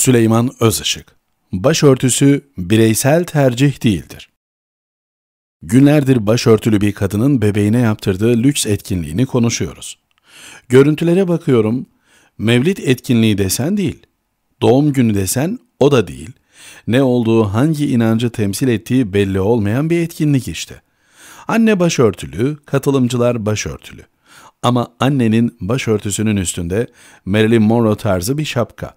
Süleyman Özışık Başörtüsü bireysel tercih değildir. Günlerdir başörtülü bir kadının bebeğine yaptırdığı lüks etkinliğini konuşuyoruz. Görüntülere bakıyorum, mevlit etkinliği desen değil, doğum günü desen o da değil, ne olduğu hangi inancı temsil ettiği belli olmayan bir etkinlik işte. Anne başörtülü, katılımcılar başörtülü. Ama annenin başörtüsünün üstünde Marilyn Monroe tarzı bir şapka,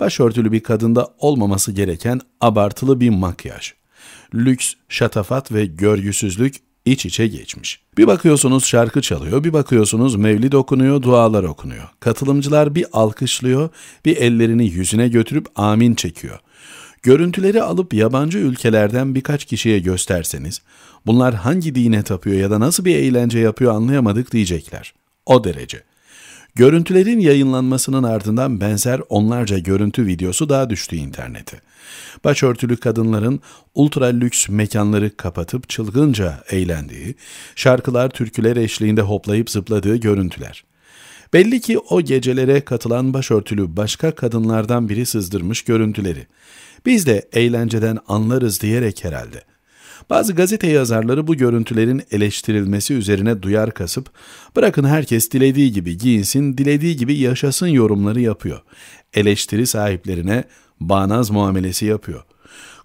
başörtülü bir kadında olmaması gereken abartılı bir makyaj. Lüks, şatafat ve görgüsüzlük iç içe geçmiş. Bir bakıyorsunuz şarkı çalıyor, bir bakıyorsunuz mevlid okunuyor, dualar okunuyor. Katılımcılar bir alkışlıyor, bir ellerini yüzüne götürüp amin çekiyor. Görüntüleri alıp yabancı ülkelerden birkaç kişiye gösterseniz, bunlar hangi dine tapıyor ya da nasıl bir eğlence yapıyor anlayamadık diyecekler. O derece. Görüntülerin yayınlanmasının ardından benzer onlarca görüntü videosu daha düştü internete. Başörtülü kadınların ultra lüks mekanları kapatıp çılgınca eğlendiği, şarkılar türküler eşliğinde hoplayıp zıpladığı görüntüler. Belli ki o gecelere katılan başörtülü başka kadınlardan biri sızdırmış görüntüleri. Biz de eğlenceden anlarız diyerek herhalde bazı gazete yazarları bu görüntülerin eleştirilmesi üzerine duyar kasıp bırakın herkes dilediği gibi giyinsin, dilediği gibi yaşasın yorumları yapıyor. Eleştiri sahiplerine bağnaz muamelesi yapıyor.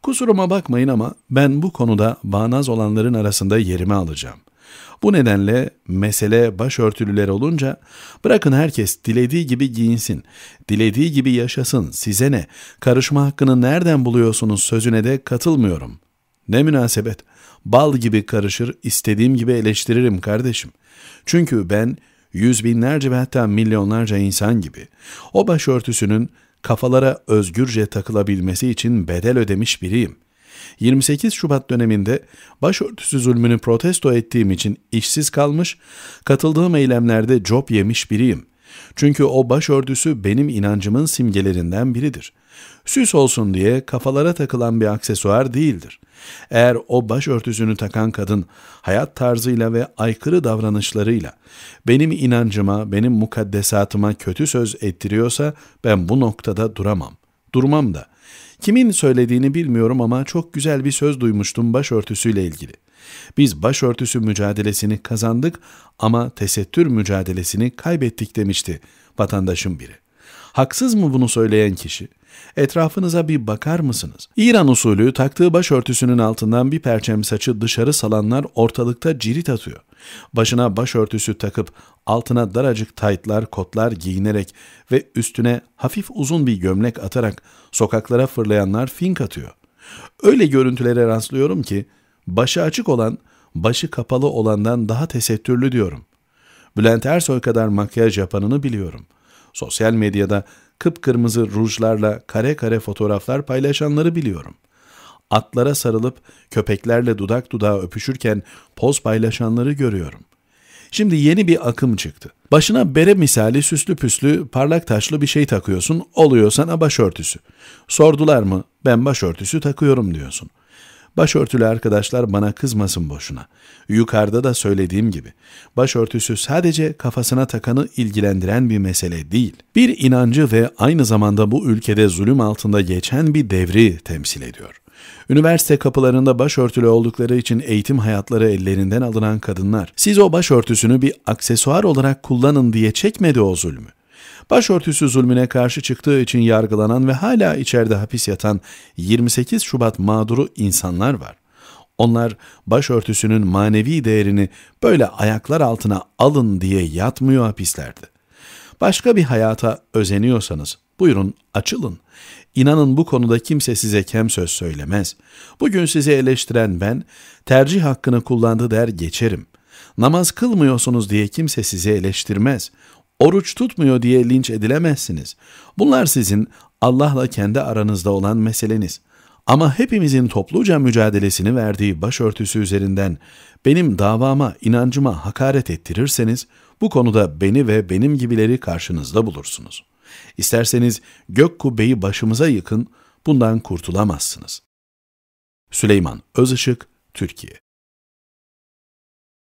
Kusuruma bakmayın ama ben bu konuda bağnaz olanların arasında yerimi alacağım. Bu nedenle mesele başörtülüler olunca bırakın herkes dilediği gibi giyinsin, dilediği gibi yaşasın, size ne, karışma hakkını nereden buluyorsunuz sözüne de katılmıyorum. Ne münasebet. Bal gibi karışır, istediğim gibi eleştiririm kardeşim. Çünkü ben yüz binlerce ve hatta milyonlarca insan gibi o başörtüsünün kafalara özgürce takılabilmesi için bedel ödemiş biriyim. 28 Şubat döneminde başörtüsü zulmünü protesto ettiğim için işsiz kalmış, katıldığım eylemlerde job yemiş biriyim. Çünkü o başörtüsü benim inancımın simgelerinden biridir.'' Süs olsun diye kafalara takılan bir aksesuar değildir. Eğer o başörtüsünü takan kadın hayat tarzıyla ve aykırı davranışlarıyla benim inancıma, benim mukaddesatıma kötü söz ettiriyorsa ben bu noktada duramam. Durmam da. Kimin söylediğini bilmiyorum ama çok güzel bir söz duymuştum başörtüsüyle ilgili. Biz başörtüsü mücadelesini kazandık ama tesettür mücadelesini kaybettik demişti vatandaşın biri. Haksız mı bunu söyleyen kişi? Etrafınıza bir bakar mısınız? İran usulü taktığı başörtüsünün altından bir perçem saçı dışarı salanlar ortalıkta cirit atıyor. Başına başörtüsü takıp altına daracık taytlar, kotlar giyinerek ve üstüne hafif uzun bir gömlek atarak sokaklara fırlayanlar fink atıyor. Öyle görüntülere rastlıyorum ki başı açık olan başı kapalı olandan daha tesettürlü diyorum. Bülent Ersoy kadar makyaj yapanını biliyorum. Sosyal medyada kıpkırmızı rujlarla kare kare fotoğraflar paylaşanları biliyorum. Atlara sarılıp köpeklerle dudak dudağa öpüşürken poz paylaşanları görüyorum. Şimdi yeni bir akım çıktı. Başına bere misali süslü püslü parlak taşlı bir şey takıyorsun, oluyor sana başörtüsü. Sordular mı? Ben başörtüsü takıyorum diyorsun.'' Başörtülü arkadaşlar bana kızmasın boşuna. Yukarıda da söylediğim gibi başörtüsü sadece kafasına takanı ilgilendiren bir mesele değil. Bir inancı ve aynı zamanda bu ülkede zulüm altında geçen bir devri temsil ediyor. Üniversite kapılarında başörtülü oldukları için eğitim hayatları ellerinden alınan kadınlar, siz o başörtüsünü bir aksesuar olarak kullanın diye çekmedi o zulmü. Başörtüsü zulmüne karşı çıktığı için yargılanan ve hala içeride hapis yatan 28 Şubat mağduru insanlar var. Onlar başörtüsünün manevi değerini böyle ayaklar altına alın diye yatmıyor hapislerdi. Başka bir hayata özeniyorsanız buyurun açılın. İnanın bu konuda kimse size kem söz söylemez. Bugün sizi eleştiren ben tercih hakkını kullandı der geçerim. Namaz kılmıyorsunuz diye kimse sizi eleştirmez. Oruç tutmuyor diye linç edilemezsiniz. Bunlar sizin Allah'la kendi aranızda olan meseleniz. Ama hepimizin topluca mücadelesini verdiği başörtüsü üzerinden benim davama, inancıma hakaret ettirirseniz bu konuda beni ve benim gibileri karşınızda bulursunuz. İsterseniz gök kubbeyi başımıza yıkın, bundan kurtulamazsınız. Süleyman Özışık, Türkiye